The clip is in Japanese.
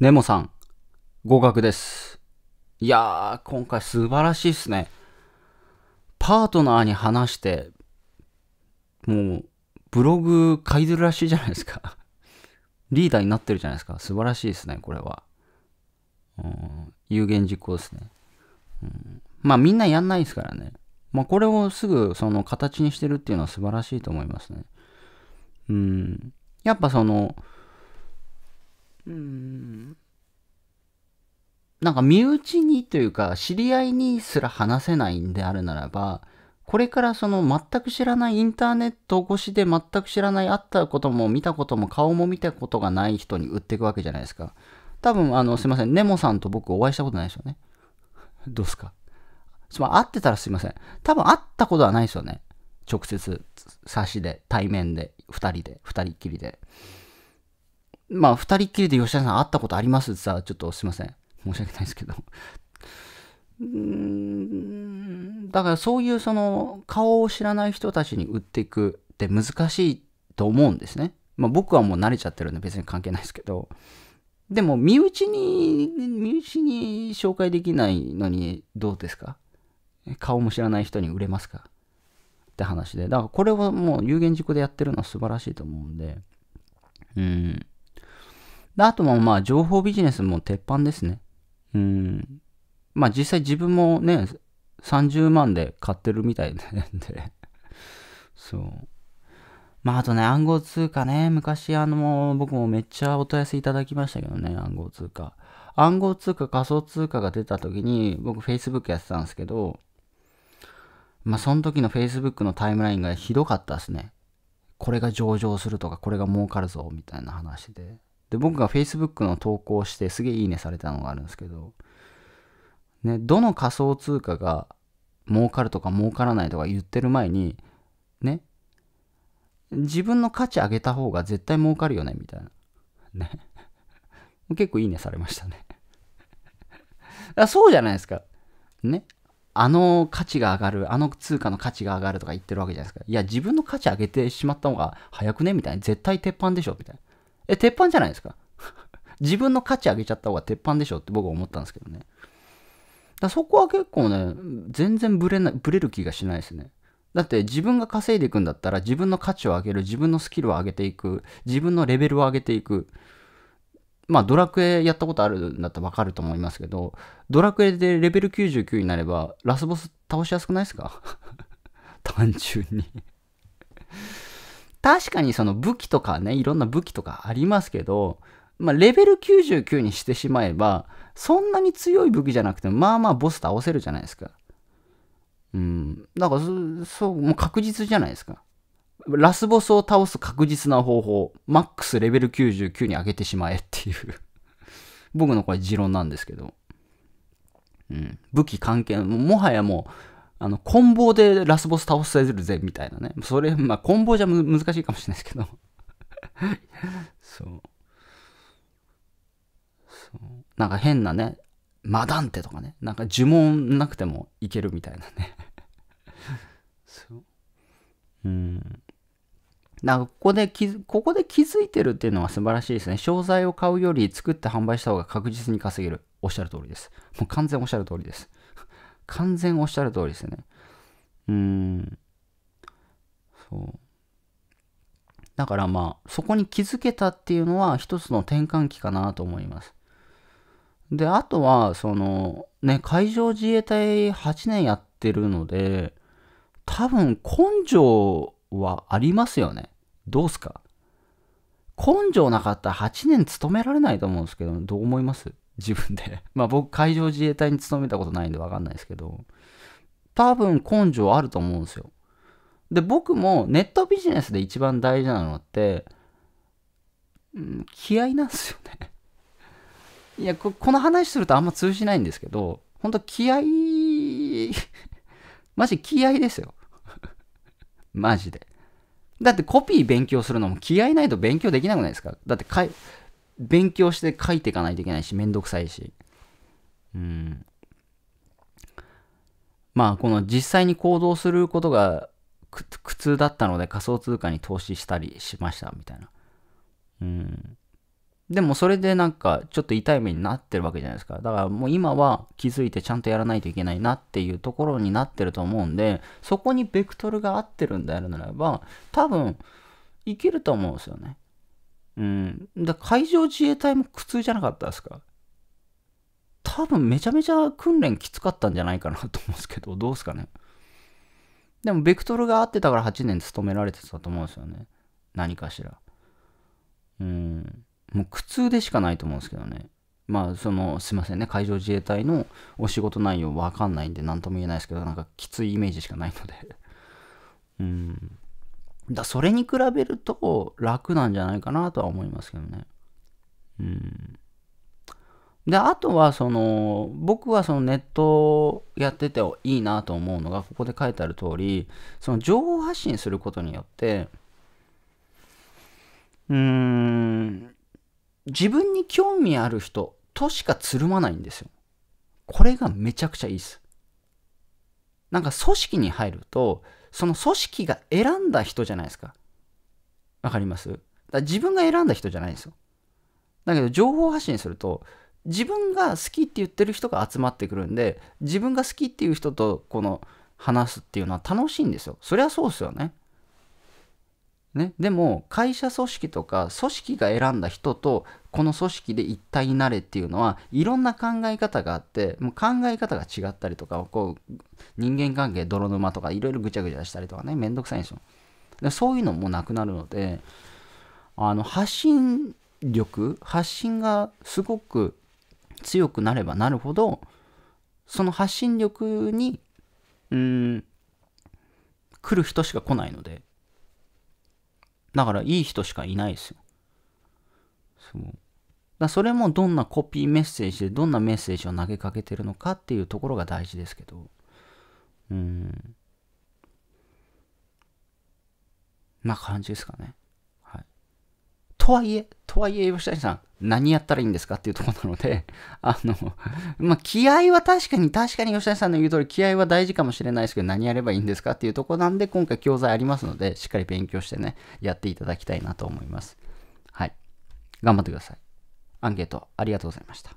ネモさん、合格です。いやー、今回素晴らしいっすね。パートナーに話して、もう、ブログ書いてるらしいじゃないですか。リーダーになってるじゃないですか。素晴らしいですね、これは。うん、有言実行ですね。うん、まあ、みんなやんないですからね。まあ、これをすぐ、その、形にしてるっていうのは素晴らしいと思いますね。うん。やっぱその、うん、なんか身内にというか、知り合いにすら話せないんであるならば、これからその全く知らないインターネット越しで全く知らない会ったことも見たことも顔も見たことがない人に売っていくわけじゃないですか。多分、あの、すいません。ネモさんと僕お会いしたことないですよね。どうすかつまり会ってたらすいません。多分会ったことはないですよね。直接、差しで、対面で、二人で、二人っきりで。まあ、二人っきりで吉田さん会ったことありますってさ、ちょっとすいません。申し訳ないですけどうんだからそういうその顔を知らない人たちに売っていくって難しいと思うんですね。まあ、僕はもう慣れちゃってるんで別に関係ないですけど。でも身内に、身内に紹介できないのにどうですか顔も知らない人に売れますかって話で。だからこれはもう有言実行でやってるのは素晴らしいと思うんで。うん。であとはまあ情報ビジネスも鉄板ですね。うん。まあ実際自分もね、30万で買ってるみたいなんで そう。まああとね、暗号通貨ね、昔あの、僕もめっちゃお問い合わせいただきましたけどね、暗号通貨。暗号通貨、仮想通貨が出た時に、僕 Facebook やってたんですけど、まあその時の Facebook のタイムラインがひどかったですね。これが上場するとか、これが儲かるぞ、みたいな話で。で、僕が Facebook の投稿してすげえいいねされたのがあるんですけど、ね、どの仮想通貨が儲かるとか儲からないとか言ってる前に、ね、自分の価値上げた方が絶対儲かるよね、みたいな。ね。結構いいねされましたね だそうじゃないですか。ね。あの価値が上がる、あの通貨の価値が上がるとか言ってるわけじゃないですか。いや、自分の価値上げてしまった方が早くねみたいな。絶対鉄板でしょみたいな。え、鉄板じゃないですか。自分の価値上げちゃった方が鉄板でしょって僕は思ったんですけどね。だそこは結構ね、全然ブレなブレる気がしないですね。だって自分が稼いでいくんだったら自分の価値を上げる、自分のスキルを上げていく、自分のレベルを上げていく。まあドラクエやったことあるんだったらわかると思いますけど、ドラクエでレベル99になればラスボス倒しやすくないですか 単純に確かにその武器とかね、いろんな武器とかありますけど、まあ、レベル99にしてしまえば、そんなに強い武器じゃなくても、まあまあボス倒せるじゃないですか。うん。だからそ、う、もう確実じゃないですか。ラスボスを倒す確実な方法、マックスレベル99に上げてしまえっていう僕のこれ持論なんですけど。うん。武器関係、もはやもう、あの、棍棒でラスボス倒せるぜ、みたいなね。それ、まあ、棍棒じゃ難しいかもしれないですけど。そう。そうなんか変なね、マダンテとかね。なんか呪文なくてもいけるみたいなね。そう。うん。なんかここで気ここで気づいてるっていうのは素晴らしいですね。商材を買うより作って販売した方が確実に稼げる。おっしゃる通りです。もう完全おっしゃる通りです。完全おっしゃる通りですね。うん。そう。だからまあ、そこに気づけたっていうのは一つの転換期かなと思います。で、あとは、その、ね、海上自衛隊8年やってるので、多分根性はありますよね。どうすか根性なかったら8年勤められないと思うんですけど、どう思います自分で まあ僕、海上自衛隊に勤めたことないんでわかんないですけど、多分根性あると思うんですよ。で、僕もネットビジネスで一番大事なのって、うん、気合なんですよね いやこ、この話するとあんま通じないんですけど、ほんと気合 マジ気合ですよマジで。だってコピー勉強するのも気合ないと勉強できなくないですかだって勉強して書いていかないといけないし、めんどくさいし。うん。まあ、この実際に行動することが苦痛だったので仮想通貨に投資したりしましたみたいな。うん。でもそれでなんかちょっと痛い目になってるわけじゃないですか。だからもう今は気づいてちゃんとやらないといけないなっていうところになってると思うんで、そこにベクトルが合ってるんであるならば、多分いけると思うんですよね。うん。だ海上自衛隊も苦痛じゃなかったですか多分めちゃめちゃ訓練きつかったんじゃないかなと思うんですけど、どうですかね。でも、ベクトルが合ってたから8年勤められてたと思うんですよね。何かしら。うん。もう苦痛でしかないと思うんですけどね。まあ、その、すいませんね。海上自衛隊のお仕事内容わかんないんで、何とも言えないですけど、なんかきついイメージしかないので。うん。だそれに比べると楽なんじゃないかなとは思いますけどね。うん。で、あとはその、僕はそのネットやってていいなと思うのが、ここで書いてある通り、その情報発信することによって、うーん、自分に興味ある人としかつるまないんですよ。これがめちゃくちゃいいです。なんか組織に入ると、その組織が選んだ人じゃないですか。わかりますだ自分が選んだ人じゃないんですよ。だけど情報発信すると自分が好きって言ってる人が集まってくるんで自分が好きっていう人とこの話すっていうのは楽しいんですよ。そりゃそうですよね。ね、でも会社組織とか組織が選んだ人とこの組織で一体になれっていうのはいろんな考え方があってもう考え方が違ったりとかこう人間関係泥沼とかいろいろぐちゃぐちゃしたりとかねめんどくさいんですよでそういうのもなくなるのであの発信力発信がすごく強くなればなるほどその発信力にうん来る人しか来ないのでだからいい人しかいないですよ。そうだそれもどんなコピーメッセージでどんなメッセージを投げかけてるのかっていうところが大事ですけど。うん。な感じですかね。とはいえ、とはいえ、吉谷さん、何やったらいいんですかっていうとこなので、あの、まあ、気合は確かに、確かに吉谷さんの言う通り、気合は大事かもしれないですけど、何やればいいんですかっていうとこなんで、今回教材ありますので、しっかり勉強してね、やっていただきたいなと思います。はい。頑張ってください。アンケートありがとうございました。